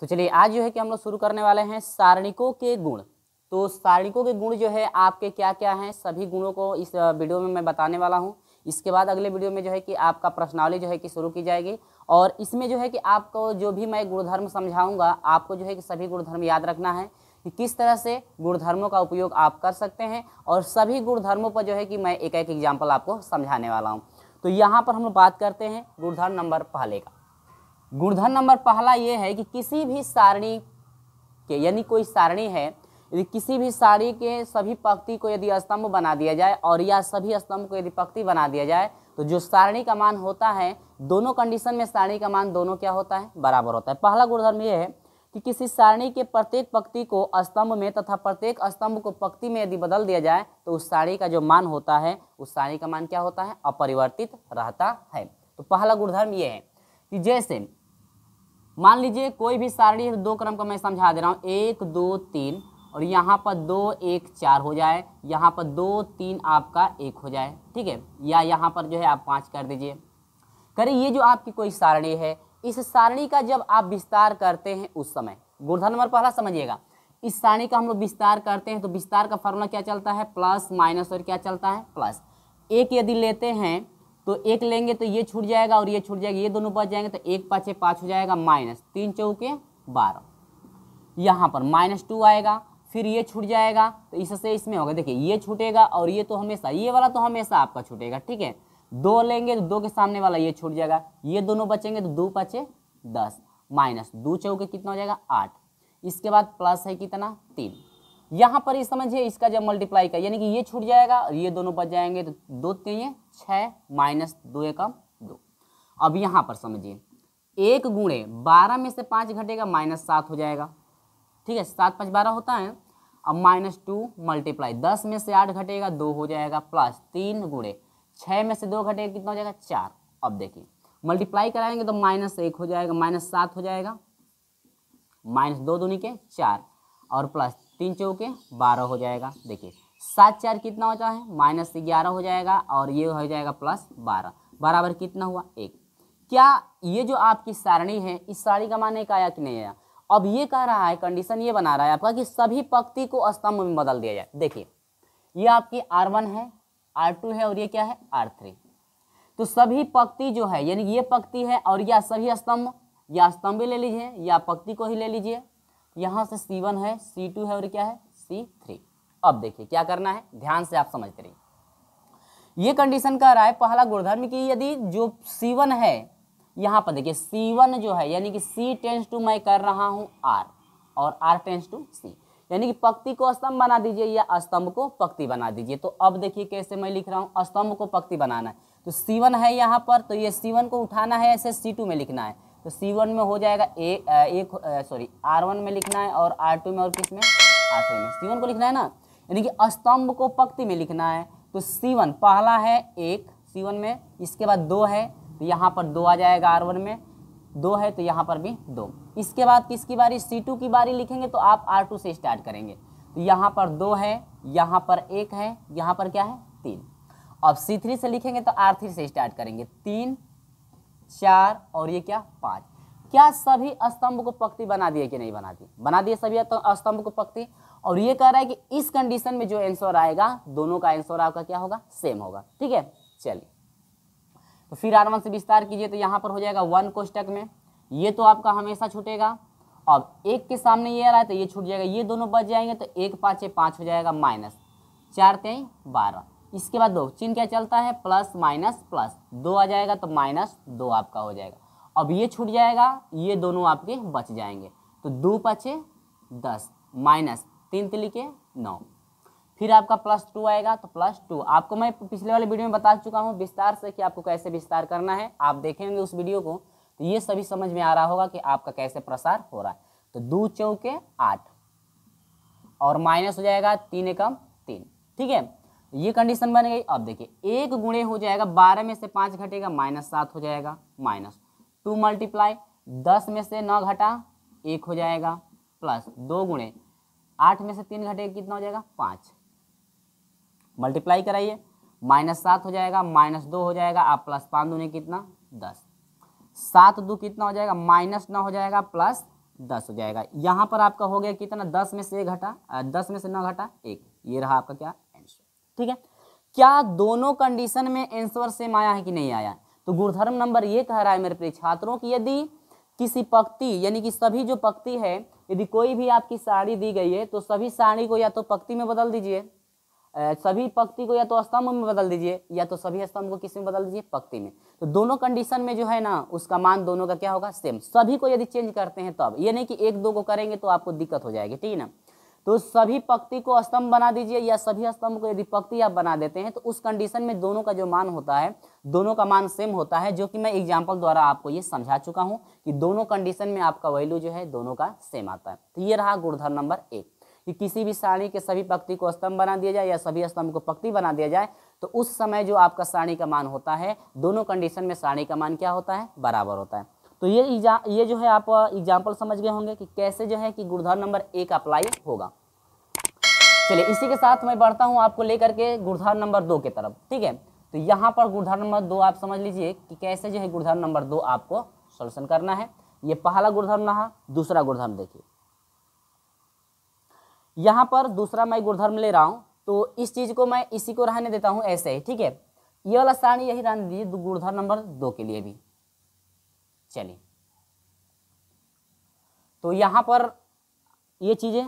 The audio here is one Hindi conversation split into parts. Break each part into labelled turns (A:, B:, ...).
A: तो चलिए आज जो है कि हम लोग शुरू करने वाले हैं सारणिकों के गुण तो सारणिकों के गुण जो है आपके क्या क्या हैं सभी गुणों को इस वीडियो में मैं बताने वाला हूँ इसके बाद अगले वीडियो में जो है कि आपका प्रश्नावली जो है कि शुरू की जाएगी और इसमें जो है कि आपको जो भी मैं गुणधर्म समझाऊंगा आपको जो है कि सभी गुणधर्म याद रखना है कि किस तरह से गुणधर्मों का उपयोग आप कर सकते हैं और सभी गुणधर्मों पर जो है कि मैं एक एक एग्जाम्पल आपको समझाने वाला हूँ तो यहाँ पर हम लोग बात करते हैं गुणधर्म नंबर पहले का गुणधन नंबर पहला ये है कि किसी भी सारणी के यानी कोई सारणी है यदि किसी भी सारणी के सभी पक्ति को यदि स्तंभ बना दिया जाए और या सभी स्तंभ को यदि पक्ति बना दिया जाए तो जो सारणी का मान होता है दोनों कंडीशन में सारणी का मान दोनों क्या होता है बराबर होता है पहला गुणधर्म यह है कि किसी सारणी के प्रत्येक पक्ति को स्तंभ में तथा प्रत्येक स्तंभ को पक्ति में यदि बदल दिया जाए तो उस सारणी का जो मान होता है उस सारणी का मान क्या होता है अपरिवर्तित रहता है तो पहला गुणधर्म ये है कि जैसे मान लीजिए कोई भी सारणी दो क्रम का मैं समझा दे रहा हूँ एक दो तीन और यहाँ पर दो एक चार हो जाए यहाँ पर दो तीन आपका एक हो जाए ठीक है या यहाँ पर जो है आप पाँच कर दीजिए करें ये जो आपकी कोई सारणी है इस सारणी का जब आप विस्तार करते हैं उस समय गुर्धा नंबर पहला समझिएगा इस सारणी का हम लोग विस्तार करते हैं तो विस्तार का फॉर्मूला क्या चलता है प्लस माइनस और क्या चलता है प्लस एक यदि लेते हैं तो एक लेंगे तो ये छूट जाएगा और ये छूट जाएगा ये दोनों बच जाएंगे तो एक पाँच पाँच हो जाएगा माइनस तीन चौके बारह यहाँ पर माइनस टू आएगा फिर ये छूट जाएगा तो इससे इसमें होगा देखिए ये छूटेगा और ये तो हमेशा ये वाला तो हमेशा आपका छूटेगा ठीक है दो लेंगे तो दो के सामने वाला ये छूट जाएगा ये दोनों बचेंगे तो दो पाँच दस माइनस दो चौके कितना हो जाएगा आठ इसके बाद प्लस है कितना तीन यहाँ पर ये समझिए इसका जब मल्टीप्लाई का यानी कि ये छूट जाएगा और ये दोनों बच जाएंगे तो दो तीन छः माइनस दो एकम दो अब यहाँ पर समझिए एक गुणे बारह में से पाँच घटेगा माइनस सात हो जाएगा ठीक है सात पाँच बारह होता है अब माइनस टू मल्टीप्लाई दस में से आठ घटेगा दो हो जाएगा प्लस तीन गुणे छः में से दो घटेगा कितना हो जाएगा चार अब देखिए मल्टीप्लाई कराएंगे तो माइनस एक हो जाएगा माइनस सात हो जाएगा माइनस दो दूनी के चार और प्लस तीन चौके बारह हो जाएगा देखिए सात चार कितना होता है माइनस ग्यारह हो जाएगा और ये हो जाएगा प्लस बारह बराबर कितना हुआ एक क्या ये जो आपकी सारणी है इस सारणी का मान एक आया कि नहीं आया अब ये कह रहा है कंडीशन ये बना रहा है आपका कि सभी पक्ति को स्तंभ में बदल दिया जाए देखिए ये आपकी आर वन है आर टू है और ये क्या है आर थ्री तो सभी पक्ति जो है यानी ये पक्ति है और या सभी स्तंभ या स्तंभ भी ले लीजिए या पक्ति को ही ले लीजिए यहाँ से सी है सी टू है और क्या है सी थ्री अब देखिए क्या करना है ध्यान से आप समझते रहिए ये कंडीशन कह रहा है पहला गुणधर्म की यदि जो C1 है यहाँ पर देखिए C1 जो है यानी कि सी टेंस टू मैं कर रहा हूँ आर और आर टेंस टू सी यानी कि पक्ति को स्तंभ बना दीजिए या स्तंभ को पक्ति बना दीजिए तो अब देखिए कैसे मैं लिख रहा हूँ स्तंभ को पक्ति बनाना है तो सीवन है यहाँ पर तो ये सीवन को उठाना है ऐसे सी टू में लिखना है तो सी वन में हो जाएगा ए एक सॉरी आर वन में लिखना है और आर टू में और किस में आर थ्री में सी वन को लिखना है ना यानी कि स्तंभ को पंक्ति में लिखना है तो सी वन पहला है एक सी वन में इसके बाद दो है तो यहाँ पर दो आ जाएगा आर वन में दो है तो यहाँ पर भी दो इसके बाद किसकी बारी सी टू की बारी लिखेंगे तो आप आर टू से स्टार्ट करेंगे तो यहाँ पर दो है यहाँ पर एक है यहाँ पर क्या है तीन अब सी थ्री से लिखेंगे तो आर थ्री से स्टार्ट करेंगे तीन चार और ये क्या पाँच क्या सभी स्तंभ को पक्ति बना दिए कि नहीं बना दिए बना दिए सभी स्तंभ को पक्ति और ये कह रहा है कि इस कंडीशन में जो आंसर आएगा दोनों का आंसर आपका क्या होगा सेम होगा ठीक है चलिए तो फिर आर से विस्तार कीजिए तो यहाँ पर हो जाएगा वन कोष्टक में ये तो आपका हमेशा छूटेगा अब एक के सामने ये आ रहा है तो ये छूट जाएगा ये दोनों बच जाएंगे तो एक पाँच पाँच हो जाएगा माइनस चार तेई बारह इसके बाद दो चिन्ह क्या चलता है प्लस माइनस प्लस दो आ जाएगा तो माइनस दो आपका हो जाएगा अब ये छूट जाएगा ये दोनों आपके बच जाएंगे तो दो पचे दस माइनस तीन तिलिके नौ फिर आपका प्लस टू आएगा तो प्लस टू आपको मैं पिछले वाले वीडियो में बता चुका हूँ विस्तार से कि आपको कैसे विस्तार करना है आप देखेंगे उस वीडियो को तो ये सभी समझ में आ रहा होगा कि आपका कैसे प्रसार हो रहा है तो दो चौके आठ और माइनस हो जाएगा तीन एकम तीन ठीक है ये कंडीशन बन गई अब देखिए एक गुणे हो जाएगा बारह में से पाँच घटेगा माइनस सात हो जाएगा माइनस टू मल्टीप्लाई दस में से नौ घटा एक हो जाएगा प्लस दो गुणे आठ में से तीन घटेगा कितना हो जाएगा पाँच मल्टीप्लाई कराइए माइनस सात हो जाएगा माइनस दो हो जाएगा आप प्लस पाँच दूने कितना दस सात दो कितना हो जाएगा माइनस नौ हो जाएगा प्लस दस हो जाएगा यहाँ पर आपका हो गया कितना दस में से घटा दस में से नौ घटा एक ये रहा आपका क्या ठीक है क्या दोनों कंडीशन में एंसर सेम आया है कि नहीं आया तो गुणधर्म नंबर ये कह रहा है मेरे प्रिय छात्रों की यदि किसी पक्ति यानी कि सभी जो पक्ति है यदि कोई भी आपकी साड़ी दी गई है तो सभी साड़ी को या तो पक्ति में बदल दीजिए सभी पक्ति को या तो स्तंभ में बदल दीजिए या तो सभी स्तंभ को किस में बदल दीजिए पक्ति में तो दोनों कंडीशन में जो है ना उसका मान दोनों का क्या होगा सेम सभी को यदि चेंज करते हैं तब तो ये नहीं कि एक दो को करेंगे तो आपको दिक्कत हो जाएगी ठीक है ना तो सभी पक्ति को स्तंभ बना दीजिए या सभी स्तंभ को यदि पक्ति आप बना देते हैं तो उस कंडीशन में दोनों का जो मान होता है दोनों का मान सेम होता है जो कि मैं एग्जाम्पल द्वारा आपको ये समझा चुका हूँ कि दोनों कंडीशन में आपका वैल्यू जो है दोनों का सेम आता है तो ये रहा गुणधर्म नंबर एक कि किसी भी सारणी के सभी पक्ति को स्तंभ बना दिया जाए या सभी स्तंभ को पक्ति बना दिया जाए तो उस समय जो आपका सारणी का मान होता है दोनों कंडीशन में सारणी का मान क्या होता है बराबर होता है तो ये ये जो है आप एग्जाम्पल समझ गए होंगे कि कैसे जो है कि गुणधर्म नंबर एक अप्लाई होगा चलिए इसी के साथ मैं बढ़ता हूँ आपको लेकर के गुणधर्म नंबर दो के तरफ ठीक है तो यहाँ पर गुड़धर नंबर दो आप समझ लीजिए कि कैसे जो है गुणधर्म नंबर दो आपको सोल्यूशन करना है ये पहला गुणधर्म रहा दूसरा गुणधर्म देखिए यहाँ पर दूसरा मैं गुड़धर्म ले रहा हूँ तो इस चीज़ को मैं इसी को रहने देता हूँ ऐसे ही ठीक है ये वाला सारणी यही रहने दीजिए गुड़धर नंबर दो के लिए भी चलें तो यहाँ पर ये चीज़ें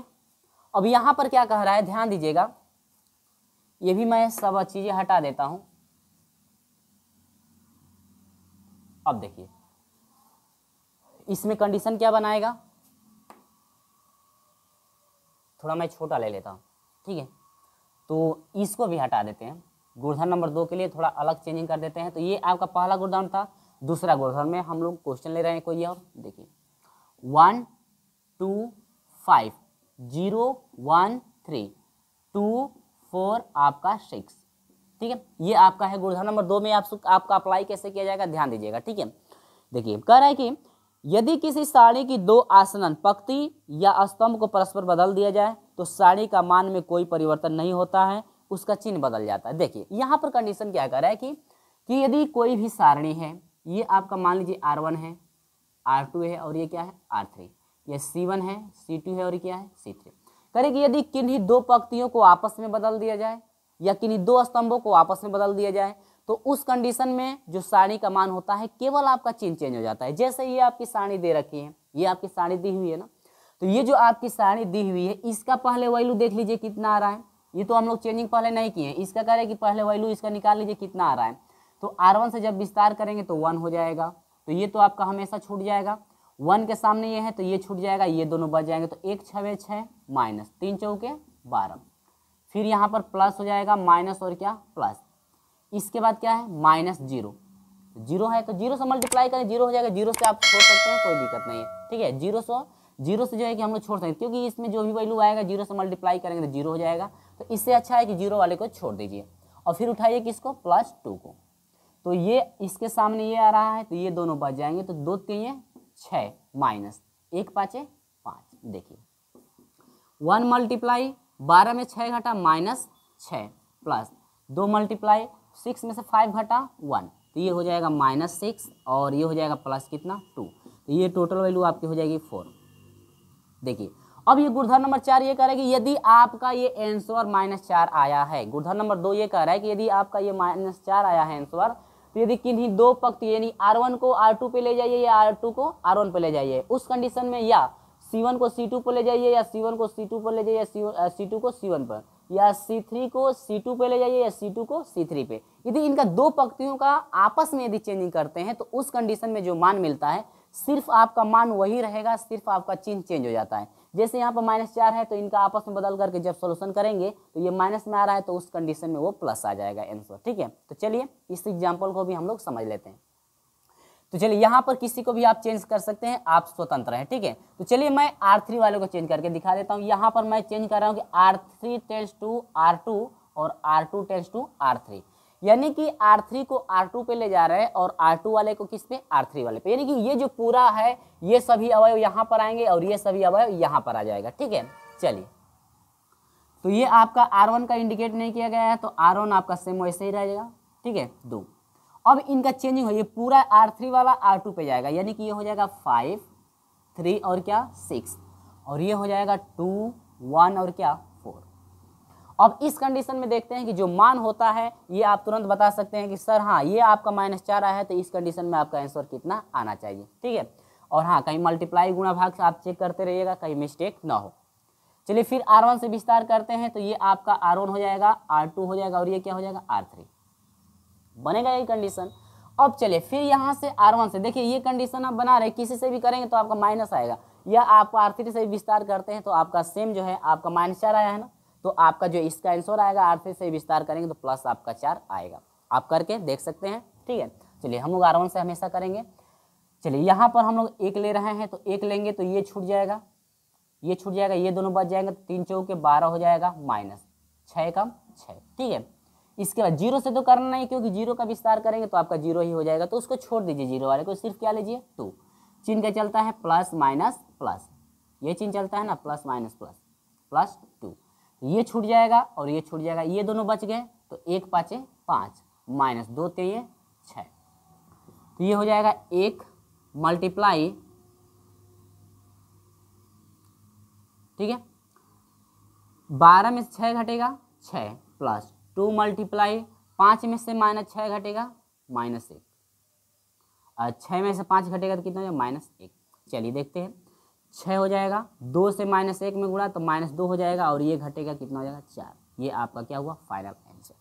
A: अब यहाँ पर क्या कह रहा है ध्यान दीजिएगा ये भी मैं सब चीज़ें हटा देता हूँ अब देखिए इसमें कंडीशन क्या बनाएगा थोड़ा मैं छोटा ले लेता हूँ ठीक है तो इसको भी हटा देते हैं गुड़धन नंबर दो के लिए थोड़ा अलग चेंजिंग कर देते हैं तो ये आपका पहला गुड़धन था दूसरा गोलसर में हम लोग क्वेश्चन ले रहे हैं कोई और देखिए one two five zero one three two four आपका सिक्स ठीक है ये आपका है गुणधर्म नंबर दो में आप आपका अप्लाई कैसे किया जाएगा ध्यान दीजिएगा ठीक है देखिए कह रहा है कि यदि किसी साड़ी की दो आसनन पक्ति या स्तंभ को परस्पर बदल दिया जाए तो साड़ी का मान में कोई परिवर्तन नहीं होता है उसका चिन्ह बदल जाता है देखिए यहाँ पर कंडीशन क्या कर रहा है कि कि यदि कोई भी सारणी है ये आपका मान लीजिए आर वन है आर टू है और ये क्या है आर थ्री ये सी वन है सी टू है और ये क्या है सी थ्री कि यदि किन्हीं दो पंक्तियों को आपस में बदल दिया जाए या किन्हीं दो स्तंभों को आपस में बदल दिया जाए तो उस कंडीशन में जो सारणी का मान होता है केवल आपका चिन्ह चेंज हो जाता है जैसे ये आपकी सारणी दे रखी है ये आपकी सारणी दी हुई है ना तो ये जो आपकी सारणी दी हुई है इसका पहले वैल्यू देख लीजिए कितना आ रहा है ये तो हम लोग चेंजिंग पहले नहीं किए इसका कह रहे कि पहले वैल्यू इसका निकाल लीजिए कितना आ रहा है तो आर से जब विस्तार करेंगे तो वन हो जाएगा तो ये तो आपका हमेशा छूट जाएगा वन के सामने ये है तो ये छूट जाएगा ये दोनों बच जाएंगे तो एक छवे छः माइनस तीन चौके बारह फिर यहाँ पर प्लस हो जाएगा माइनस और क्या प्लस इसके बाद क्या है माइनस जीरो जीरो है तो जीरो से मल्टीप्लाई करें जीरो हो जाएगा जीरो से आप छोड़ सकते हैं कोई दिक्कत नहीं है ठीक है जीरो सौ जीरो से जो है कि हम लोग छोड़ सकते हैं क्योंकि इसमें जो भी वैल्यू आएगा जीरो से मल्टीप्लाई करेंगे तो जीरो हो जाएगा तो इससे अच्छा है कि जीरो वाले को छोड़ दीजिए और फिर उठाइए किसको प्लस टू को तो ये इसके सामने ये आ रहा है तो ये दोनों बच जाएंगे तो दो तीन छः माइनस एक पाँचे पाँच देखिए वन मल्टीप्लाई बारह में छः घटा माइनस छः प्लस दो मल्टीप्लाई सिक्स में से फाइव घटा वन तो ये हो जाएगा माइनस सिक्स और ये हो जाएगा प्लस कितना टू तो ये टोटल वैल्यू आपकी हो जाएगी फोर देखिए अब ये गुर्धर नंबर चार ये कह रहा है कि यदि आपका ये आंसर माइनस चार आया है गुर्धर नंबर दो ये कह रहा है कि यदि आपका ये माइनस चार आया है आंसर तो यदि किन्हीं दो पक्ष यानी R1 को R2 पे ले जाइए या R2 को R1 पे ले जाइए उस कंडीशन में या C1 को C2 पर ले जाइए या C1 को C2 पर ले जाइए या C2 को C1 पर या C3 को C2 पे ले जाइए या C2 को C3 पे यदि इनका दो पक्तियों का आपस में यदि चेंजिंग करते हैं तो उस कंडीशन में जो मान मिलता है सिर्फ आपका मान वही रहेगा सिर्फ आपका चिन्ह चेंज हो जाता है जैसे यहाँ पर माइनस चार है तो इनका आपस में बदल करके जब सोल्यूशन करेंगे तो ये माइनस में आ रहा है तो उस कंडीशन में वो प्लस आ जाएगा आंसर ठीक है तो चलिए इस एग्जाम्पल को भी हम लोग समझ लेते हैं तो चलिए यहाँ पर किसी को भी आप चेंज कर सकते हैं आप स्वतंत्र हैं ठीक है तो चलिए मैं आर थ्री वाले को चेंज करके दिखा देता हूँ यहाँ पर मैं चेंज कर रहा हूँ कि R three tends two R two और R two tends two R three यानी कि R3 को R2 पे ले जा रहे हैं और R2 वाले को किस पे R3 वाले पे यानी कि ये जो पूरा है ये सभी अवयव यहाँ पर आएंगे और ये सभी अवयव यहाँ पर आ जाएगा ठीक है चलिए तो ये आपका R1 का इंडिकेट नहीं किया गया है तो R1 आपका सेम वैसे ही रहेगा ठीक है दो अब इनका चेंजिंग हो ये पूरा आर वाला R2 पे जाएगा यानी कि ये हो जाएगा फाइव थ्री और क्या सिक्स और ये हो जाएगा टू वन और क्या अब इस कंडीशन में देखते हैं कि जो मान होता है ये आप तुरंत बता सकते हैं कि सर हाँ ये आपका माइनस चार आया है तो इस कंडीशन में आपका आंसर कितना आना चाहिए ठीक है और हाँ कहीं मल्टीप्लाई गुणा भाग आप चेक करते रहिएगा कहीं मिस्टेक ना हो चलिए फिर आर से विस्तार करते हैं तो ये आपका आर हो जाएगा आर हो जाएगा और ये क्या हो जाएगा आर बनेगा ये कंडीशन अब चलिए फिर यहाँ से आर से देखिए ये कंडीशन आप बना रहे किसी से भी करेंगे तो आपका माइनस आएगा या आप आर से विस्तार करते हैं तो आपका सेम जो है आपका माइनस चार आया है ना तो आपका जो इसका आंसर आएगा आठ से विस्तार करेंगे तो प्लस आपका चार आएगा आप करके देख सकते हैं ठीक है चलिए हम लोग आर से हमेशा करेंगे चलिए यहाँ पर हम लोग एक ले रहे हैं तो एक लेंगे तो ये छूट जाएगा ये छूट जाएगा ये दोनों बच जाएंगे तो तीन चौके बारह हो जाएगा माइनस छः का छः ठीक है इसके बाद जीरो से तो करना नहीं क्योंकि जीरो का विस्तार करेंगे तो आपका जीरो ही हो जाएगा तो उसको छोड़ दीजिए जीरो वाले को सिर्फ क्या लीजिए टू चिन्ह का चलता है प्लस माइनस प्लस ये चिन्ह चलता है ना plus minus plus plus two ये छूट जाएगा और ये छूट जाएगा ये दोनों बच गए तो एक पाँचे पाँच माइनस दो तेरह तो छः तो ये हो जाएगा एक मल्टीप्लाई ठीक है बारह में से छः घटेगा छः प्लस टू मल्टीप्लाई पाँच में से माइनस छः घटेगा माइनस एक और छः में से पाँच घटेगा तो कितना हो जाएगा माइनस एक चलिए देखते हैं छः हो जाएगा दो से माइनस एक में गुणा तो माइनस दो हो जाएगा और ये घटेगा कितना हो जाएगा चार ये आपका क्या हुआ फाइनल आंसर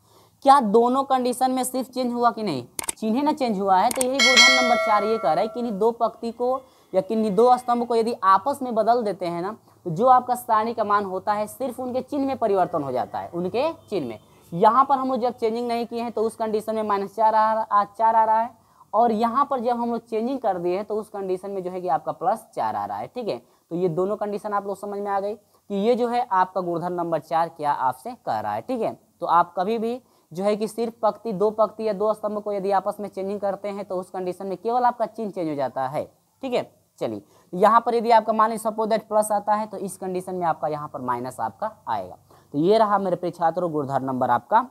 A: क्या दोनों कंडीशन में सिर्फ चेंज हुआ कि नहीं चिन्ह ना चेंज हुआ है तो यही बोधन नंबर चार ये कह रहा है कि दो पक्ति को या किन्हीं दो स्तंभ को यदि आपस में बदल देते हैं ना तो जो आपका सारणी का मान होता है सिर्फ उनके चिन्ह में परिवर्तन हो जाता है उनके चिन्ह में यहाँ पर हम लोग जब चेंजिंग नहीं किए हैं तो उस कंडीशन में माइनस चार आ रहा चार आ रहा है और यहाँ पर जब हम लोग चेंजिंग कर दिए हैं तो उस कंडीशन में जो है कि आपका प्लस चार आ रहा है ठीक है तो ये दोनों कंडीशन आप लोग समझ में आ गई कि ये जो है आपका गुणधर नंबर चार क्या आपसे कह रहा है ठीक है तो आप कभी भी जो है कि सिर्फ पक्ति दो पक्ति या दो स्तंभ को यदि आपस में चेंजिंग करते हैं तो उस कंडीशन में केवल आपका चिन्ह चेंज हो जाता है ठीक है चलिए यहाँ पर यदि आपका मान लीजिए सपोज दैट प्लस आता है तो इस कंडीशन में आपका यहाँ पर माइनस आपका आएगा तो ये रहा मेरे प्रिय छात्रों गुणधर नंबर आपका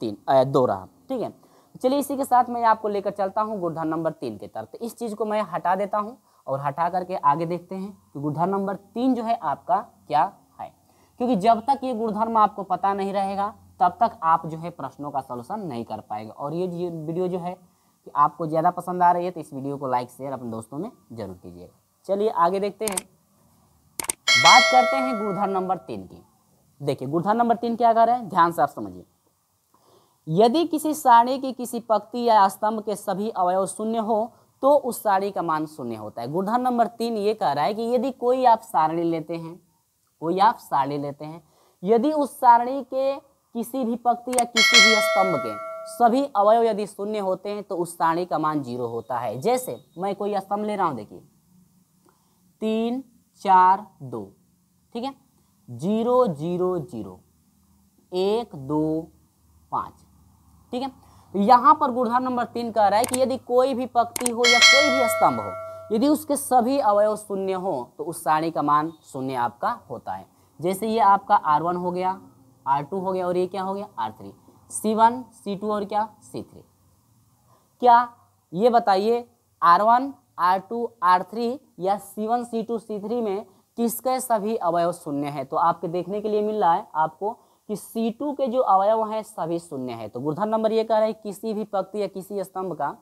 A: तीन दो रहा ठीक है चलिए इसी के साथ मैं आपको लेकर चलता हूँ गुड़धन नंबर तीन के तरफ तो इस चीज़ को मैं हटा देता हूँ और हटा करके आगे देखते हैं कि गुड़धन नंबर तीन जो है आपका क्या है क्योंकि जब तक ये गुणधर्म आपको पता नहीं रहेगा तब तक आप जो है प्रश्नों का सोल्यूशन नहीं कर पाएंगे और ये वीडियो जो है कि आपको ज़्यादा पसंद आ रही है तो इस वीडियो को लाइक शेयर अपने दोस्तों में जरूर कीजिएगा चलिए आगे देखते हैं बात करते हैं गुर्धा नंबर तीन की देखिए गुड़धन नंबर तीन क्या कर रहे हैं ध्यान से आप समझिए यदि किसी साड़ी की किसी पक्ति या स्तंभ के सभी अवयव शून्य हो तो उस साड़ी का मान शून्य होता है गुणधर्म नंबर तीन ये कह रहा है कि यदि कोई आप सारणी लेते हैं कोई आप साड़ी लेते हैं यदि उस सारणी के किसी भी पक्ति या किसी भी स्तंभ के सभी अवयव यदि शून्य होते हैं तो उस सारणी का मान जीरो होता है जैसे मैं कोई स्तंभ ले रहा हूँ देखिए तीन चार दो ठीक है जीरो जीरो जीरो एक दो पाँच ठीक है यहाँ पर गुरुधाम नंबर तीन कह रहा है कि यदि कोई भी पक्ति हो या कोई भी स्तंभ हो यदि उसके सभी अवयव शून्य हो तो उस सारणी का मान शून्य आपका होता है जैसे ये आपका आर वन हो गया आर टू हो गया और ये क्या हो गया R three C one C two और क्या सी थ्री क्या ये बताइए R one R two R three या C one C two C three में किसके सभी अवयव शून्य है तो आपके देखने के लिए मिल रहा है आपको कि C2 के जो अवयव हैं सभी शून्य है तो गुरुधन नंबर ये कह रहे हैं किसी भी पक्ति या किसी स्तंभ का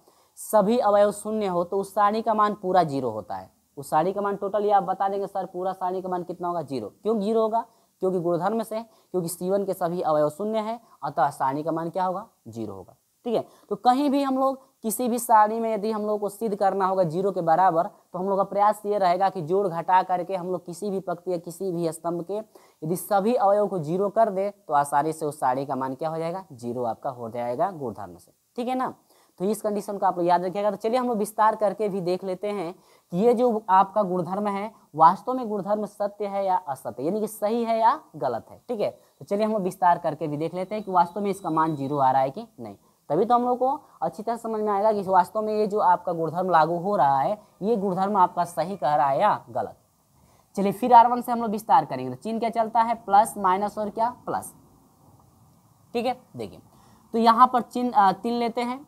A: सभी अवयव शून्य हो तो उस सारणी का मान पूरा जीरो होता है उस सारणी का मान टोटल ये आप बता देंगे सर पूरा सारणी का मान कितना होगा जीरो क्यों जीरो होगा क्योंकि गुरुधर्म से क्योंकि सीवन के सभी अवयव शून्य है अतः सारणी का मान क्या होगा जीरो होगा ठीक है तो कहीं भी हम लोग किसी भी साड़ी में यदि हम लोग को सिद्ध करना होगा जीरो के बराबर तो हम लोग का प्रयास ये रहेगा कि जोड़ घटा करके हम लोग किसी भी पक्ति या किसी भी स्तंभ के यदि सभी अवयव को जीरो कर दे तो आसानी से उस साड़ी का मान क्या हो जाएगा जीरो आपका हो जाएगा गोधर्म से ठीक है ना तो इस कंडीशन को आप लोग याद रखिएगा तो चलिए हम लोग विस्तार करके भी देख लेते हैं कि ये जो आपका गुणधर्म है वास्तव में गुणधर्म सत्य है या असत्य यानी कि सही है या गलत है ठीक है तो चलिए हम लोग विस्तार करके भी देख लेते हैं कि वास्तव में इसका मान जीरो आ रहा है कि नहीं तभी तो हम लोग को अच्छी तरह समझ में आएगा कि वास्तव में ये जो आपका गुणधर्म लागू हो रहा है ये गुणधर्म आपका सही कह रहा है या गलत चलिए फिर आर से हम लोग विस्तार करेंगे तो चीन क्या चलता है प्लस माइनस और क्या प्लस ठीक है देखिए तो यहाँ पर चिन्ह तीन लेते हैं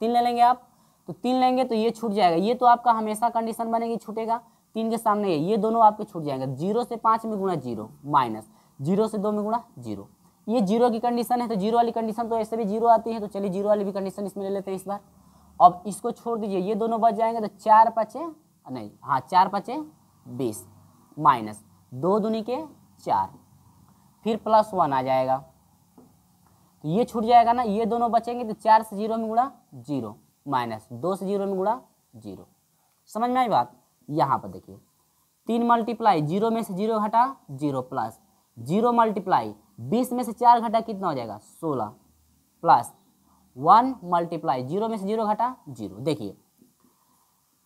A: तीन ले लेंगे आप तो तीन लेंगे तो ये छूट जाएगा ये तो आपका हमेशा कंडीशन बनेगी छूटेगा तीन के सामने ये दोनों आपके छूट जाएंगे जीरो से पाँच में गुणा जीरो माइनस जीरो से दो में गुणा जीरो ये जीरो की कंडीशन है तो जीरो वाली कंडीशन तो ऐसे भी जीरो आती है तो चलिए जीरो वाली भी कंडीशन इसमें ले लेते हैं इस बार अब इसको छोड़ दीजिए ये दोनों बच जाएंगे तो चार पचे नहीं हाँ चार पचे बीस माइनस दो दुनी के चार फिर प्लस वन आ जाएगा तो ये छूट जाएगा ना ये दोनों बचेंगे तो चार से जीरो में गुड़ा जीरो माइनस दो से जीरो में गुड़ा जीरो समझ में आई बात यहाँ पर देखिए तीन मल्टीप्लाई जीरो में से जीरो घटा जीरो प्लस जीरो मल्टीप्लाई बीस में से चार घटा कितना हो जाएगा सोलह प्लस वन मल्टीप्लाई जीरो में से जीरो घटा जीरो देखिए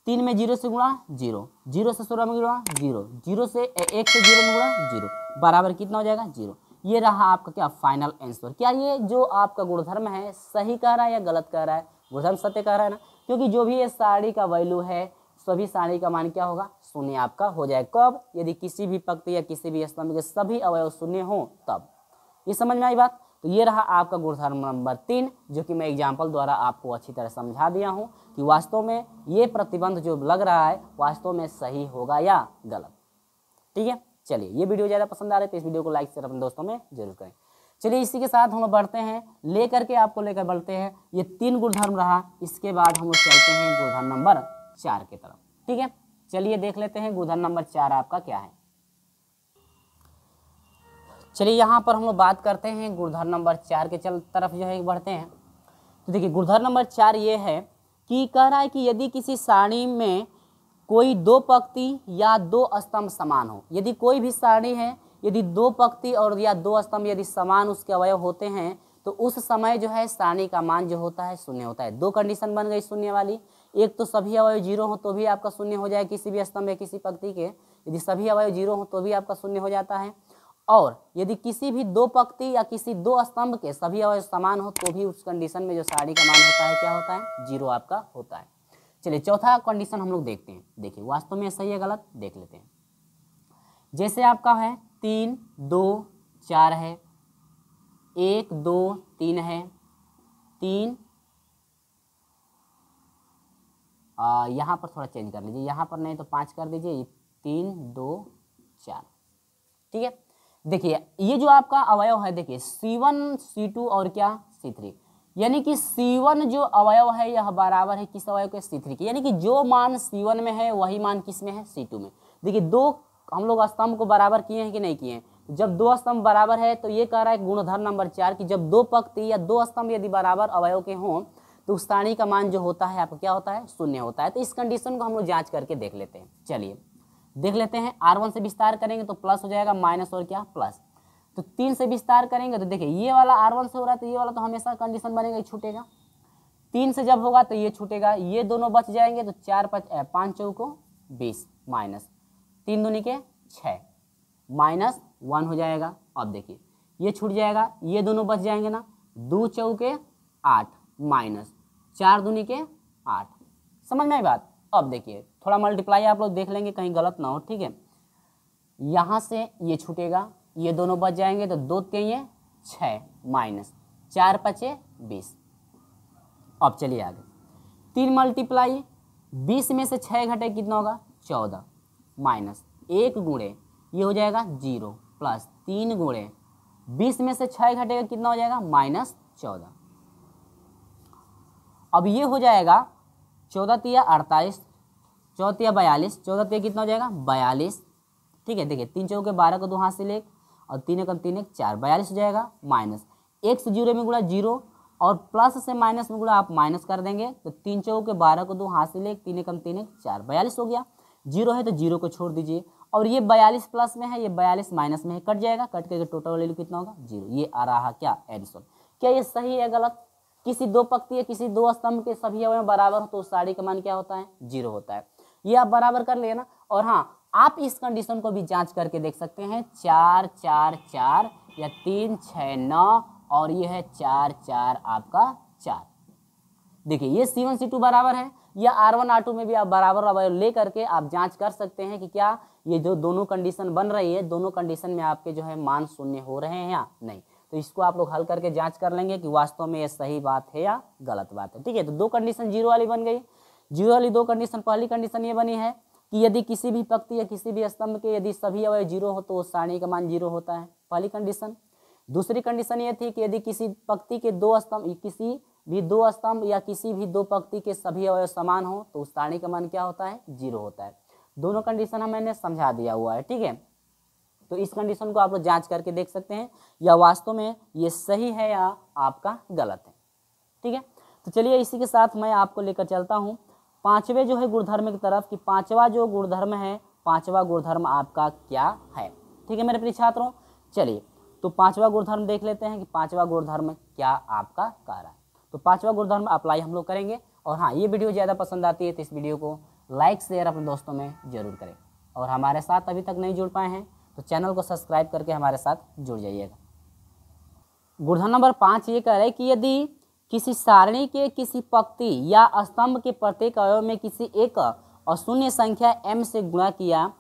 A: तीन में जीरो से गुणा जीरो जीरो से सोलह में गुणा जीरो जीरो से एक से जीरो में गुणा जीरो बराबर कितना हो जाएगा जीरो ये रहा आपका क्या फाइनल आंसर क्या ये जो आपका गुणधर्म है सही कह रहा है या गलत कह रहा है गुणधर्म सत्य कह रहा है ना क्योंकि जो भी ये साड़ी का वैल्यू है सभी साड़ी का मान क्या होगा शून्य आपका हो जाएगा कब यदि किसी भी पक्ति या किसी भी स्तंभ के सभी अवयव शून्य हो तब ये समझ में आई बात तो ये रहा आपका गुणधर्म नंबर तीन जो कि मैं एग्जाम्पल द्वारा आपको अच्छी तरह समझा दिया हूँ कि वास्तव में ये प्रतिबंध जो लग रहा है वास्तव में सही होगा या गलत ठीक है चलिए ये वीडियो ज़्यादा पसंद आ रहे है तो इस वीडियो को लाइक से अपने दोस्तों में जरूर करें चलिए इसी के साथ हम बढ़ते हैं ले करके आपको लेकर बढ़ते हैं ये तीन गुणधर्म रहा इसके बाद हम लोग चलते हैं गुणधर्म नंबर चार की तरफ ठीक है चलिए देख लेते हैं गुणधर्म नंबर चार आपका क्या है चलिए यहाँ पर हम लोग बात करते हैं गुरुधर नंबर चार के चल तरफ जो है बढ़ते हैं तो देखिए गुरुधर नंबर चार ये है कि कह रहा है कि यदि किसी सारणी में कोई दो पक्ति या दो स्तंभ समान हो यदि कोई भी सारणी है यदि दो पक्ति और या दो स्तंभ यदि समान उसके अवयव होते हैं तो उस समय जो है सारणी का मान जो होता है शून्य होता है दो कंडीशन बन गई शून्य वाली एक तो सभी अवयव जीरो हो तो भी आपका शून्य हो जाए किसी भी स्तंभ या किसी पक्ति के यदि सभी अवयव जीरो हो तो भी आपका शून्य हो जाता है और यदि किसी भी दो पक्ति या किसी दो स्तंभ के सभी अवयव समान हो तो भी उस कंडीशन में जो साड़ी का मान होता है क्या होता है जीरो आपका होता है चलिए चौथा कंडीशन हम लोग देखते हैं देखिए वास्तव में सही है गलत देख लेते हैं जैसे आपका है तीन दो चार है एक दो तीन है तीन आ, यहाँ पर थोड़ा चेंज कर लीजिए यहाँ पर नहीं तो पाँच कर दीजिए तीन दो चार ठीक है देखिए ये जो आपका अवयव है देखिए C1, C2 और क्या C3 यानी कि C1 जो अवयव है यह बराबर है किस अवयव के C3 के यानी कि जो मान C1 में है वही मान किस में है C2 में देखिए दो हम लोग स्तंभ को बराबर किए हैं कि नहीं किए हैं जब दो स्तंभ बराबर है तो ये कह रहा है गुणधर्म नंबर चार कि जब दो पक्ति या दो स्तंभ यदि बराबर अवयव के हों तो उस का मान जो होता है आपका क्या होता है शून्य होता है तो इस कंडीशन को हम लोग जाँच करके देख लेते हैं चलिए देख लेते हैं आर वन से विस्तार करेंगे तो प्लस हो जाएगा माइनस और क्या प्लस तो तीन से विस्तार करेंगे तो देखिए ये वाला आर वन से हो रहा है तो ये वाला तो हमेशा कंडीशन बनेगा छूटेगा तीन से जब होगा तो ये छूटेगा ये दोनों बच जाएंगे तो चार पाँच पाँच चौ को बीस माइनस तीन दूनी के छः माइनस वन हो जाएगा अब देखिए ये छूट जाएगा ये दोनों बच जाएंगे ना दो चौ के आठ माइनस चार दूनी के आठ समझ में आई बात अब देखिए थोड़ा मल्टीप्लाई आप लोग देख लेंगे कहीं गलत ना हो ठीक है यहाँ से ये छूटेगा ये दोनों बच जाएंगे तो दो तेइए छः माइनस चार पचे बीस अब चलिए आगे तीन मल्टीप्लाई बीस में से छः घटे कितना होगा चौदह माइनस एक गुणे ये हो जाएगा जीरो प्लस तीन गुणे बीस में से छः घटेगा कितना हो जाएगा माइनस चौदह अब ये हो जाएगा चौदह तीया अड़तालीस या बयालीस चौदह पे तो कितना हो जाएगा बयालीस ठीक है देखिए तीन चौके बारह को दो हाथ से ले और तीन एक तीन एक चार बयालीस हो जाएगा माइनस एक से जीरो में गुड़ा जीरो और प्लस से माइनस में गुड़ा आप माइनस कर देंगे तो तीन चौके बारह को दो हाथ से ले तीन एकम तीन एक चार बयालीस हो गया जीरो है तो जीरो को छोड़ दीजिए और ये बयालीस प्लस में है ये बयालीस माइनस में है कट जाएगा कट करके टोटल वैल्यू कितना होगा जीरो ये आ रहा क्या एडिशन क्या ये सही है गलत किसी दो पक्ति या किसी दो स्तंभ के सभी अवयव बराबर हो तो उस साड़ी का मान क्या होता है जीरो होता है ये आप बराबर कर लेना और हाँ आप इस कंडीशन को भी जांच करके देख सकते हैं चार चार चार या तीन छ नौ और ये है चार चार आपका चार देखिए ये सी वन सी टू बराबर है या आर वन आर टू में भी आप बराबर ले करके आप जांच कर सकते हैं कि क्या ये जो दोनों कंडीशन बन रही है दोनों कंडीशन में आपके जो है मान शून्य हो रहे हैं या नहीं तो इसको आप लोग हल करके जांच कर लेंगे कि वास्तव में ये सही बात है या गलत बात है ठीक है तो दो कंडीशन जीरो वाली बन गई जीरो वाली दो कंडीशन पहली कंडीशन ये बनी है कि यदि किसी भी पक्ति या किसी भी स्तंभ के यदि सभी अवय जीरो हो तो उस सारणी का मान जीरो होता है पहली कंडीशन दूसरी कंडीशन ये थी कि यदि किसी पक्ति के दो स्तंभ किसी भी दो स्तंभ या किसी भी दो पक्ति के सभी अवयव समान हो तो उस सारणी का मान क्या होता है जीरो होता है दोनों कंडीशन हमें मैंने समझा दिया हुआ है ठीक है तो इस कंडीशन को आप लोग जांच करके देख सकते हैं या वास्तव में ये सही है या आपका गलत है ठीक है तो चलिए इसी के साथ मैं आपको लेकर चलता हूँ पांचवे जो है गुणधर्म की तरफ कि पांचवा जो गुणधर्म है पांचवा गुणधर्म आपका क्या है ठीक है मेरे प्रिय छात्रों चलिए तो पांचवा गुणधर्म देख लेते हैं कि पांचवा गुणधर्म क्या आपका कह रहा है तो पांचवा गुणधर्म अप्लाई हम लोग करेंगे और हाँ ये वीडियो ज़्यादा पसंद आती है तो इस वीडियो को लाइक शेयर अपने दोस्तों में जरूर करें और हमारे साथ अभी तक नहीं जुड़ पाए हैं तो चैनल को सब्सक्राइब करके हमारे साथ जुड़ जाइएगा गुणधर्म नंबर पाँच ये कह रहे हैं कि यदि किसी सारणी के किसी पक्ति या स्तंभ के प्रत्येक अवयव में किसी एक और शून्य संख्या एम से गुणा किया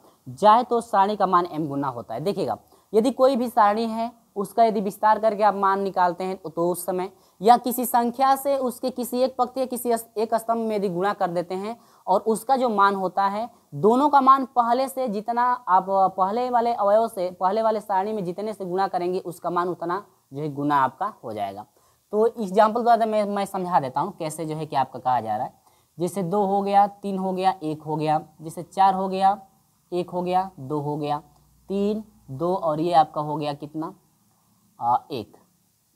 A: जाए तो सारणी का मान एम गुना होता है देखिएगा यदि कोई भी सारणी है उसका यदि विस्तार करके आप मान निकालते हैं तो, उस समय या किसी संख्या से उसके किसी एक पक्ति या किसी एक स्तंभ में यदि गुणा कर देते हैं और उसका जो मान होता है दोनों का मान पहले से जितना आप पहले वाले अवयव से पहले वाले सारणी में जितने से गुणा करेंगे उसका मान उतना जो है गुना आपका हो जाएगा तो एग्जाम्पल द्वारा मैं मैं समझा देता हूँ कैसे जो है कि आपका कहा जा रहा है जैसे दो हो गया तीन हो गया एक हो गया जैसे चार हो गया एक हो गया दो हो गया तीन दो और ये आपका हो गया कितना आ, एक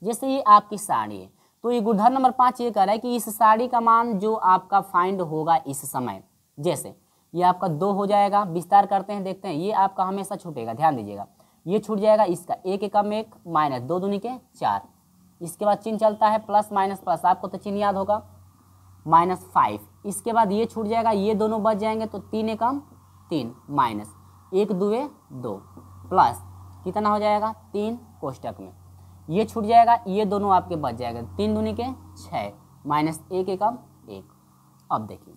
A: जैसे ये आपकी साड़ी है तो ये गुड़धर नंबर पाँच ये कह रहा है कि इस साड़ी का मान जो आपका फाइंड होगा इस समय जैसे ये आपका दो हो जाएगा विस्तार करते हैं देखते हैं ये आपका हमेशा छूटेगा ध्यान दीजिएगा ये छूट जाएगा इसका एक एकम एक माइनस दो दूनी के चार इसके बाद चिन्ह चलता है प्लस माइनस प्लस आपको तो चिन्ह याद होगा माइनस फाइव इसके बाद ये छूट जाएगा ये दोनों बच जाएंगे तो तीन एकम तीन माइनस एक दुए दो प्लस कितना हो जाएगा तीन कोष्टक में ये छूट जाएगा ये दोनों आपके बच जाएगा तीन दूनी के छः माइनस एक एकम एक अब देखिए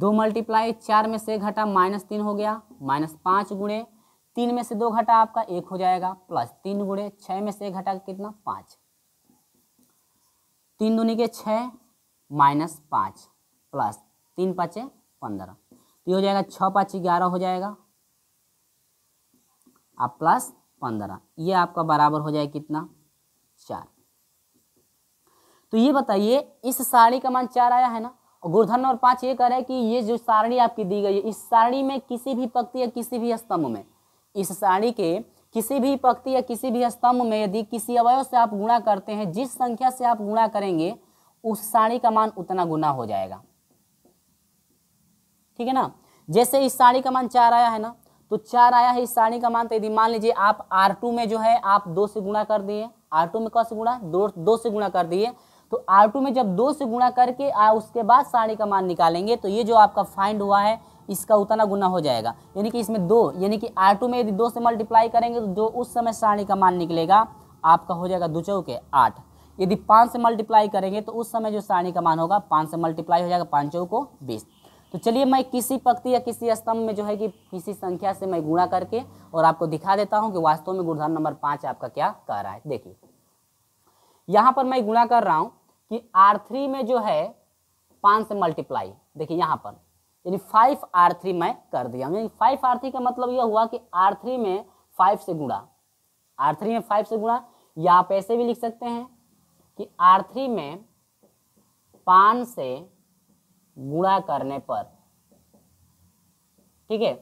A: दो मल्टीप्लाई चार में से घटा माइनस तीन हो गया माइनस पाँच गुणे तीन में से दो घटा आपका एक हो जाएगा प्लस तीन गुड़े छः में से एक घटा कितना पाँच तीन दूनी के छः माइनस पाँच प्लस तीन पाँचे पंद्रह तो ये हो जाएगा छः पाँच ग्यारह हो जाएगा आप प्लस पंद्रह ये आपका बराबर हो जाएगा कितना चार तो ये बताइए इस सारणी का मान चार आया है ना और गुणधन और पाँच ये करे कि ये जो सारणी आपकी दी गई है इस सारणी में किसी भी पक्ति या किसी भी स्तंभ में इस साड़ी के किसी भी पक्ति या किसी भी स्तंभ में यदि किसी अवयव से आप गुणा करते हैं जिस संख्या से आप गुणा करेंगे उस साड़ी का मान उतना गुना हो जाएगा ठीक है ना जैसे इस साड़ी का मान चार आया है ना तो चार आया है इस साड़ी का मान तो यदि मान लीजिए आप आर टू में जो है आप दो से गुणा कर दिए आर टू में कौन से गुणा दो दो से गुणा कर दिए तो आर टू में जब दो से गुणा करके आ, उसके बाद साड़ी का मान निकालेंगे तो ये जो आपका फाइंड हुआ है इसका उतना गुना हो जाएगा यानी कि इसमें दो यानी कि आर टू में यदि दो से मल्टीप्लाई करेंगे तो जो उस समय सारणी का मान निकलेगा आपका हो जाएगा दो चौके आठ यदि पाँच से मल्टीप्लाई करेंगे तो उस समय जो सारणी का मान होगा पाँच से मल्टीप्लाई हो जाएगा पाँच चौको बीस तो चलिए मैं किसी पक्ति या किसी स्तंभ में जो है कि किसी संख्या से मैं गुणा करके और आपको दिखा देता हूँ कि वास्तव में गुणधर्म नंबर पाँच आपका क्या कह रहा है देखिए यहाँ पर मैं गुणा कर रहा हूँ कि आर थ्री में जो है पाँच से मल्टीप्लाई देखिए यहाँ पर यानी फाइव आर थ्री मैं कर दिया यानी फाइव आर थ्री का मतलब यह हुआ कि आर थ्री में फाइव से गुणा आर थ्री में फाइव से गुणा या आप ऐसे भी लिख सकते हैं कि आर थ्री में पाँच से गुणा करने पर ठीक है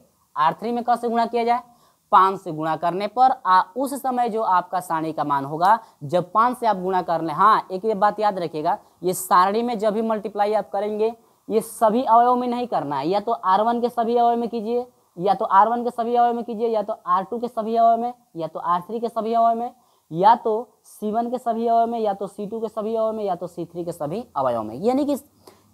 A: आर थ्री में कब से गुणा किया जाए पाँच से गुणा करने पर आ, उस समय जो आपका सारणी का मान होगा जब पाँच से आप गुणा कर लें हाँ एक ये बात याद रखिएगा ये सारणी में जब भी मल्टीप्लाई आप करेंगे ये सभी अवयव में नहीं करना है या तो आर वन के सभी अवयव में कीजिए या तो आर वन के सभी अवयव में कीजिए या तो आर टू के सभी अवयव में या तो आर थ्री के सभी अवयव में या तो सी वन के सभी अवयव में या तो सी टू के सभी अवयव में या तो सी थ्री के सभी अवयव में यानी कि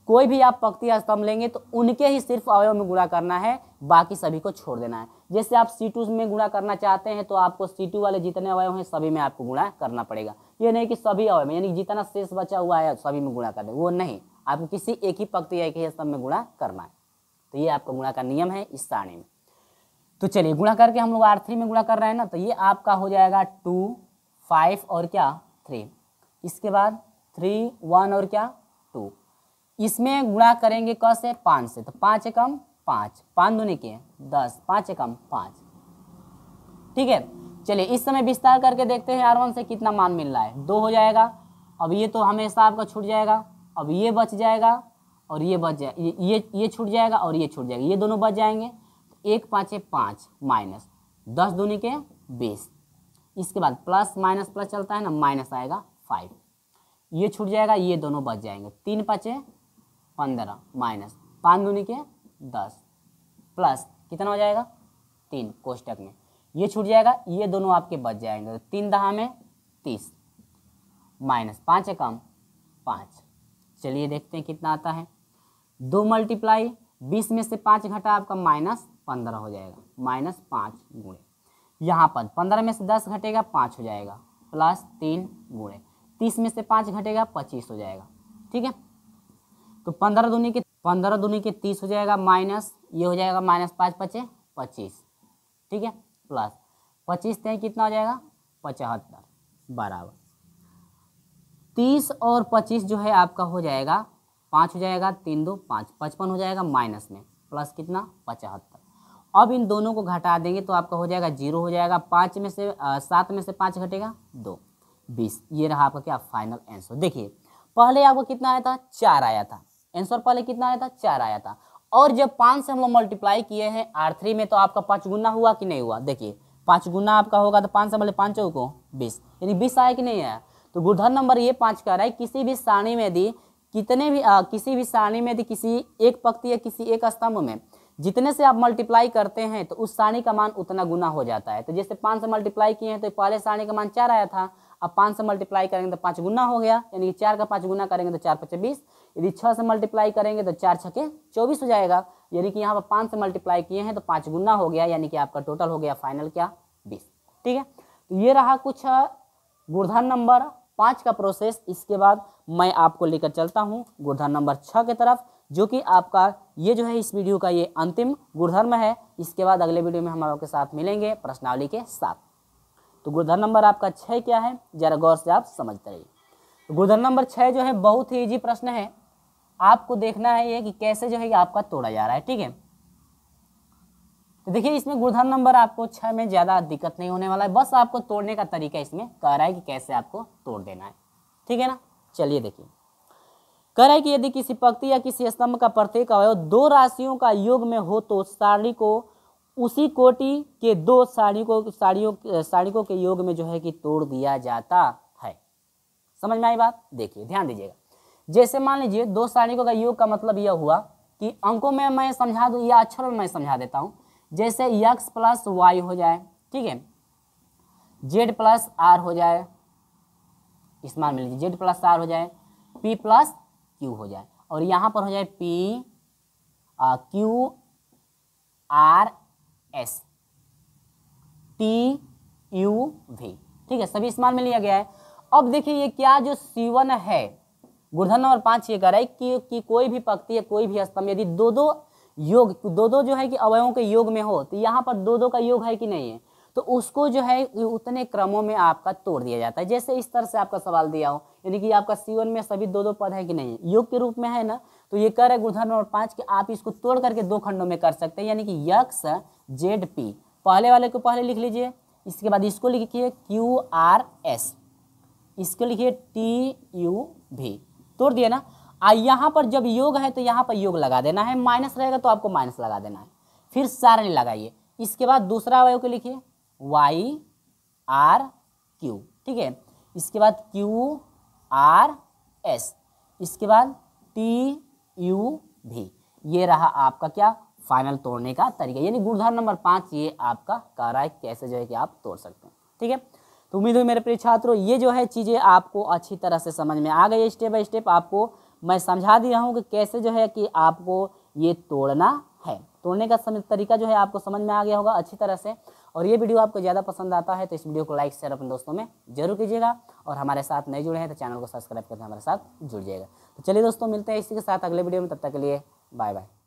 A: कोई भी आप पक्ति स्तंभ लेंगे तो उनके ही सिर्फ अवयव में गुणा करना है बाकी सभी को छोड़ देना है जैसे आप सी टू में गुणा करना चाहते हैं तो आपको सी टू वाले जितने अवयव हैं सभी में आपको गुणा करना पड़ेगा ये नहीं कि सभी अवयव में यानी जितना शेष बचा हुआ है सभी में गुणा कर दे वो नहीं आपको किसी एक ही पक्त या एक ही स्तंभ में गुणा करना है तो ये आपका गुणा का नियम है इस सारणी में तो चलिए गुणा करके हम लोग आर थ्री में गुणा कर रहे हैं ना तो ये आपका हो जाएगा टू फाइव और क्या थ्री इसके बाद थ्री वन और क्या टू इसमें गुणा करेंगे क से पाँच से तो पाँच एकम पाँच पाँच दूनी के दस पाँच एकम पाँच ठीक है चलिए इस समय विस्तार करके देखते हैं आर वन से कितना मान मिल रहा है दो हो जाएगा अब ये तो हमेशा आपका छूट जाएगा अब ये बच जाएगा और ये बच जाए ये ये छूट जाएगा और ये छूट जाएगा ये दोनों बच जाएंगे तो एक पाँच पाँच माइनस दस दूनी के बीस इसके बाद प्लस माइनस प्लस चलता है ना माइनस आएगा फाइव ये छूट जाएगा ये दोनों बच जाएंगे तीन पाँचे पंद्रह माइनस पाँच दूनी के दस प्लस कितना हो जाएगा तीन कोष्टक में ये छूट जाएगा ये दोनों आपके बच जाएंगे तो तीन दहा में तीस माइनस पाँच कम पाँच चलिए देखते हैं कितना आता है दो मल्टीप्लाई बीस में से पाँच घटा आपका माइनस पंद्रह हो जाएगा माइनस पाँच गुणे यहाँ पर पंद्रह में से दस घटेगा पाँच हो जाएगा प्लस तीन गुणे तीस में से पाँच घटेगा पच्चीस हो जाएगा ठीक है तो पंद्रह दूनी के पंद्रह दूनी के तीस हो जाएगा माइनस ये हो जाएगा माइनस पाँच पचे पच्चीस ठीक है प्लस पच्चीस तय कितना हो जाएगा पचहत्तर बराबर तीस और पच्चीस जो है आपका हो जाएगा पाँच हो जाएगा तीन दो पाँच पचपन हो जाएगा माइनस में प्लस कितना पचहत्तर अब इन दोनों को घटा देंगे तो आपका हो जाएगा जीरो हो जाएगा पाँच में से सात में से पाँच घटेगा दो बीस ये रहा आपका क्या फाइनल आंसर देखिए पहले आपको कितना आया था चार आया था आंसर पहले कितना आया था चार आया था और जब पाँच से हम लोग मल्टीप्लाई किए हैं आर थ्री में तो आपका पाँच गुना हुआ कि नहीं हुआ देखिए पाँच गुना आपका होगा तो पाँच से मतलब पाँच चौको बीस यानी बीस आया कि नहीं आया तो गुणधन नंबर ये पाँच कह रहा है किसी भी सारणी में यदि कितने भी आ, किसी भी सारणी में यदि किसी एक पक्ति या किसी एक स्तंभ में जितने से आप मल्टीप्लाई करते हैं तो उस सारणी का मान उतना गुना हो जाता है तो जैसे पाँच से मल्टीप्लाई किए हैं तो पहले सारणी का मान चार आया था अब पाँच से मल्टीप्लाई करेंगे तो पाँच गुना हो गया यानी कि चार का पाँच गुना करेंगे तो चार पच्चीस बीस यदि छः से मल्टीप्लाई करेंगे तो चार छके चौबीस हो जाएगा यानी कि यहाँ पर पाँच से मल्टीप्लाई किए हैं तो पाँच गुना हो गया यानी कि आपका टोटल हो गया फाइनल क्या बीस ठीक है तो ये रहा कुछ गुरधन नंबर पाँच का प्रोसेस इसके बाद मैं आपको लेकर चलता हूँ गुणधर्म नंबर छः की तरफ जो कि आपका ये जो है इस वीडियो का ये अंतिम गुणधर्म है इसके बाद अगले वीडियो में हम आपके साथ मिलेंगे प्रश्नावली के साथ तो गुणधर्म नंबर आपका छः क्या है जरा गौर से आप समझते रहिए तो गुणधर्म नंबर छः जो है बहुत ही ईजी प्रश्न है आपको देखना है ये कि कैसे जो है आपका तोड़ा जा रहा है ठीक है तो देखिए इसमें गुड़धन नंबर आपको छः में ज़्यादा दिक्कत नहीं होने वाला है बस आपको तोड़ने का तरीका इसमें कह रहा है कि कैसे आपको तोड़ देना है ठीक है ना चलिए देखिए कह रहा है कि यदि किसी पक्ति या किसी स्तंभ का प्रत्येक अवयव दो राशियों का योग में हो तो साड़ी को उसी कोटि के दो साड़ी को साड़ियों साड़ियों के योग में जो है कि तोड़ दिया जाता है समझ में आई बात देखिए ध्यान दीजिएगा जैसे मान लीजिए दो साड़ियों का योग का मतलब यह हुआ कि अंकों में मैं समझा दूँ या अक्षरों में मैं समझा देता हूँ जैसे यक्स प्लस वाई हो जाए ठीक है जेड प्लस आर हो जाए इस मान में लीजिए जेड प्लस आर हो जाए पी प्लस क्यू हो जाए और यहाँ पर हो जाए P Q R S T U V ठीक है सभी इस्तेमाल में लिया गया है अब देखिए ये क्या जो सीवन है गुर्धन नंबर पाँच ये कह रहा है कि, कि कोई भी पक्ति या कोई भी स्तंभ यदि दो दो योग दो दो जो है कि अवयवों के योग में हो तो यहाँ पर दो दो का योग है कि नहीं है तो उसको जो है उतने क्रमों में आपका तोड़ दिया जाता है जैसे इस तरह से आपका सवाल दिया हो यानी कि आपका सीवन में सभी दो दो पद है कि नहीं योग के रूप में है ना तो ये कर रहे उदाहरण और पाँच कि आप इसको तोड़ करके दो खंडों में कर सकते हैं यानी कि यक्स जेड पी पहले वाले को पहले लिख लीजिए इसके बाद इसको लिखिए क्यू आर एस इसको लिखिए टी यू भी तोड़ दिया ना आ यहाँ पर जब योग है तो यहाँ पर योग लगा देना है माइनस रहेगा तो आपको माइनस लगा देना है फिर सारणी लगाइए इसके बाद दूसरा अवयव को लिखिए वाई आर क्यू ठीक है इसके बाद क्यू आर एस इसके बाद टी यू भी ये रहा आपका क्या फाइनल तोड़ने का तरीका यानी गुणधर्म नंबर पाँच ये आपका कह रहा है कैसे जो है कि आप तोड़ सकते हैं ठीक है तो उम्मीद है मेरे प्रिय छात्रों ये जो है चीज़ें आपको अच्छी तरह से समझ में आ गई स्टेप बाई स्टेप आपको मैं समझा दिया हूँ कि कैसे जो है कि आपको ये तोड़ना है तोड़ने का तरीका जो है आपको समझ में आ गया होगा अच्छी तरह से और ये वीडियो आपको ज़्यादा पसंद आता है तो इस वीडियो को लाइक शेयर अपने दोस्तों में जरूर कीजिएगा और हमारे साथ नए जुड़े हैं तो चैनल को सब्सक्राइब करके हमारे साथ जुड़ जाएगा तो चलिए दोस्तों मिलते हैं इसी के साथ अगले वीडियो में तब तक के लिए बाय बाय